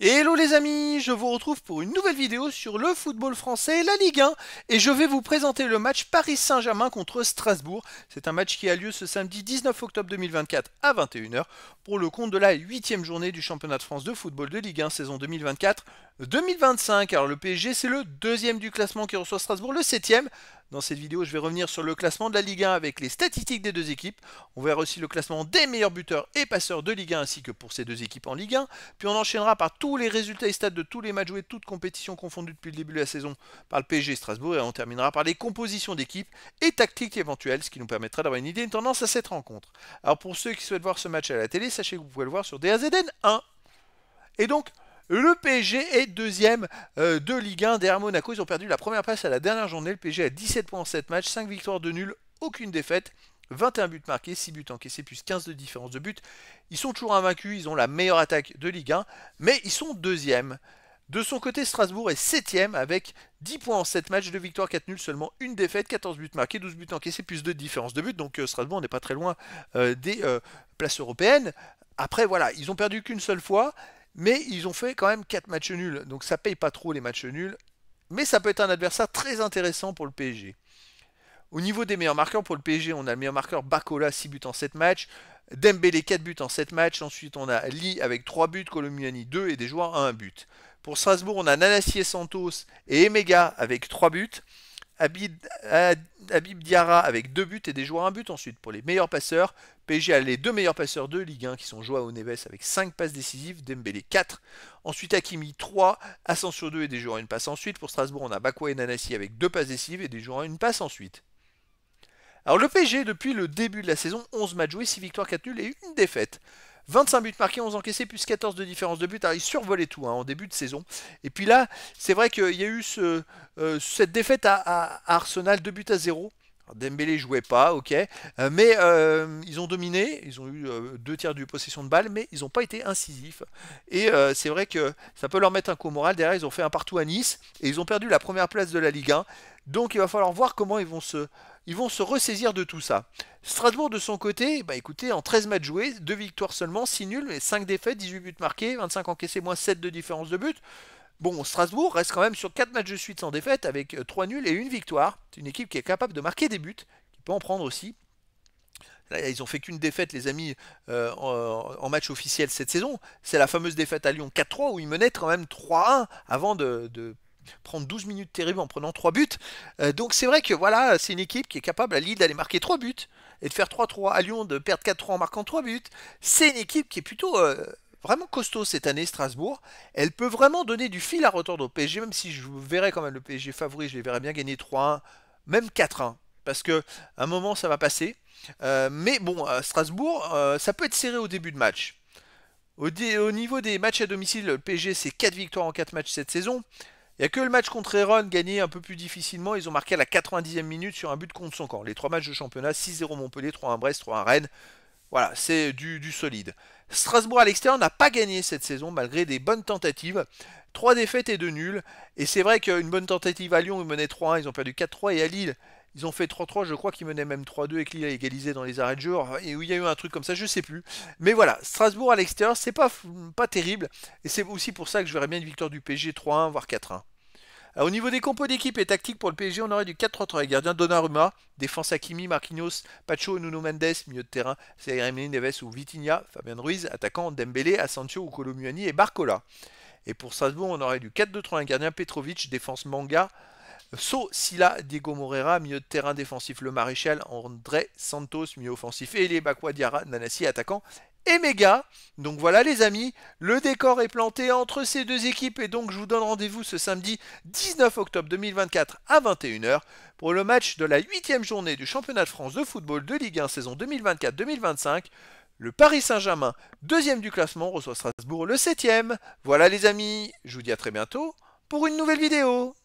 Hello les amis, je vous retrouve pour une nouvelle vidéo sur le football français la Ligue 1 et je vais vous présenter le match Paris Saint-Germain contre Strasbourg. C'est un match qui a lieu ce samedi 19 octobre 2024 à 21h pour le compte de la 8 journée du championnat de France de football de Ligue 1 saison 2024-2025. Alors le PSG c'est le deuxième du classement qui reçoit Strasbourg, le septième. Dans cette vidéo, je vais revenir sur le classement de la Ligue 1 avec les statistiques des deux équipes. On verra aussi le classement des meilleurs buteurs et passeurs de Ligue 1 ainsi que pour ces deux équipes en Ligue 1. Puis on enchaînera par tous les résultats et stats de tous les matchs joués, toutes compétitions confondues depuis le début de la saison par le PSG Strasbourg. Et on terminera par les compositions d'équipes et tactiques éventuelles, ce qui nous permettra d'avoir une idée, une tendance à cette rencontre. Alors pour ceux qui souhaitent voir ce match à la télé, sachez que vous pouvez le voir sur DAZN 1. Et donc, le PSG est deuxième euh, de Ligue 1 derrière Monaco. Ils ont perdu la première place à la dernière journée. Le PSG a 17 points en 7 matchs, 5 victoires de nuls, aucune défaite. 21 buts marqués, 6 buts encaissés, plus 15 de différence de but. Ils sont toujours invaincus, ils ont la meilleure attaque de Ligue 1, mais ils sont deuxième. De son côté, Strasbourg est 7ème avec 10 points en 7 matchs, 2 victoires, 4 nuls seulement, une défaite, 14 buts marqués, 12 buts encaissés, plus 2 de différence de but. Donc euh, Strasbourg n'est pas très loin euh, des places européennes. Après, voilà, ils ont perdu qu'une seule fois. Mais ils ont fait quand même 4 matchs nuls, donc ça paye pas trop les matchs nuls. Mais ça peut être un adversaire très intéressant pour le PSG. Au niveau des meilleurs marqueurs, pour le PSG, on a le meilleur marqueur Bacola, 6 buts en 7 matchs. Dembélé, 4 buts en 7 matchs. Ensuite, on a Lee avec 3 buts, Colomiani 2 et des joueurs à 1 but. Pour Strasbourg, on a Nanassi et Santos et Emega avec 3 buts. Habib, Diara Diarra avec deux buts et des joueurs un but ensuite. Pour les meilleurs passeurs, PSG a les deux meilleurs passeurs de Ligue 1 qui sont Joao Neves avec 5 passes décisives, Dembélé 4. Ensuite Hakimi 3, Asensio 2 et des joueurs une passe ensuite. Pour Strasbourg, on a Bakoua et Nanassi avec 2 passes décisives et des joueurs une passe ensuite. Alors le PSG, depuis le début de la saison, 11 matchs joués, 6 victoires, 4 nuls et une défaite. 25 buts marqués, 11 encaissés, plus 14 de différence de but. Alors, ah, il survolait tout hein, en début de saison. Et puis là, c'est vrai qu'il y a eu ce, euh, cette défaite à, à, à Arsenal, 2 buts à 0. Dembélé jouait pas, ok, euh, mais euh, ils ont dominé, ils ont eu euh, deux tiers de possession de balle, mais ils n'ont pas été incisifs. Et c'est vrai que ça peut leur mettre un coup moral. Derrière, ils ont fait un partout à Nice et ils ont perdu la première place de la Ligue 1. Donc il va falloir voir comment ils vont se, ils vont se ressaisir de tout ça. Strasbourg de son côté, bah écoutez, en 13 matchs joués, 2 victoires seulement, 6 nuls, et 5 défaites, 18 buts marqués, 25 encaissés, moins 7 de différence de buts. Bon, Strasbourg reste quand même sur 4 matchs de suite sans défaite avec 3 euh, nuls et 1 victoire. C'est une équipe qui est capable de marquer des buts, qui peut en prendre aussi. Là, ils ont fait qu'une défaite, les amis, euh, en, match officiel cette saison. C'est la fameuse défaite à Lyon 4-3 où ils menaient quand même 3-1 avant de, prendre 12 minutes terribles en prenant 3 buts. Euh, donc c'est vrai que voilà, c'est une équipe qui est capable à Lille d'aller marquer 3 buts et de faire 3-3 à Lyon, de perdre 4-3 en marquant 3 buts. C'est une équipe qui est plutôt vraiment costaud cette année, Strasbourg. Elle peut vraiment donner du fil à retordre au PSG, même si je verrais quand même le PSG favori, je les verrais bien gagner 3-1, même 4-1. Parce que un moment, ça va passer. Euh, mais bon, Strasbourg, euh, ça peut être serré au début de match. Au, niveau des matchs à domicile, le PSG, c'est 4 victoires en 4 matchs cette saison. Il n'y a que le match contre Rennes gagné un peu plus difficilement. Ils ont marqué à la 90e minute sur un but contre son camp. Les trois matchs de championnat, 6-0 Montpellier, 3-1 Brest, 3-1 Rennes. Voilà, c'est du, solide. Strasbourg à l'extérieur n'a pas gagné cette saison malgré des bonnes tentatives. Trois défaites et 2 nuls. Et c'est vrai qu'une bonne tentative à Lyon, ils menaient 3-1, ils ont perdu 4-3. Et à Lille, ils ont fait 3-3, je crois qu'ils menaient même 3-2 et que Lille a égalisé dans les arrêts de jeu. Et où il y a eu un truc comme ça, je ne sais plus. Mais voilà, Strasbourg à l'extérieur, c'est pas, pas terrible. Et c'est aussi pour ça que je verrais bien une victoire du PG 3-1, voire 4-1. Ah, au niveau des compos d'équipe et tactique pour le PSG, on aurait du 4-3-3 gardien Donnarumma, défense Hakimi, Marquinhos, Pacho, Nuno Mendes, milieu de terrain, Cyril Neves ou Vitinha, Fabien Ruiz, attaquant Dembélé, Asensio ou et Barcola. Et pour Strasbourg, on aurait du 4-2-3 gardien Petrovic, défense Manga, so, Diego Morera, milieu de terrain défensif, le maréchal, André Santos, milieu offensif, et les Bakwa Diarra, Nanassi, attaquant, et méga. Donc voilà les amis, le décor est planté entre ces deux équipes et donc je vous donne rendez-vous ce samedi 19 octobre 2024 à 21h pour le match de la huitième journée du championnat de France de football de Ligue 1 saison 2024-2025. Le Paris Saint-Germain, deuxième du classement, reçoit Strasbourg le septième. Voilà les amis, je vous dis à très bientôt pour une nouvelle vidéo.